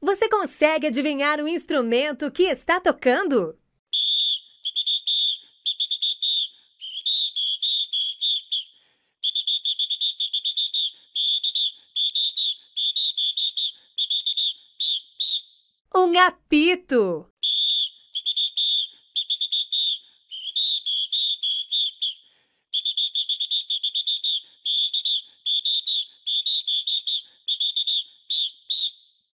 Você consegue adivinhar o instrumento que está tocando? Um apito!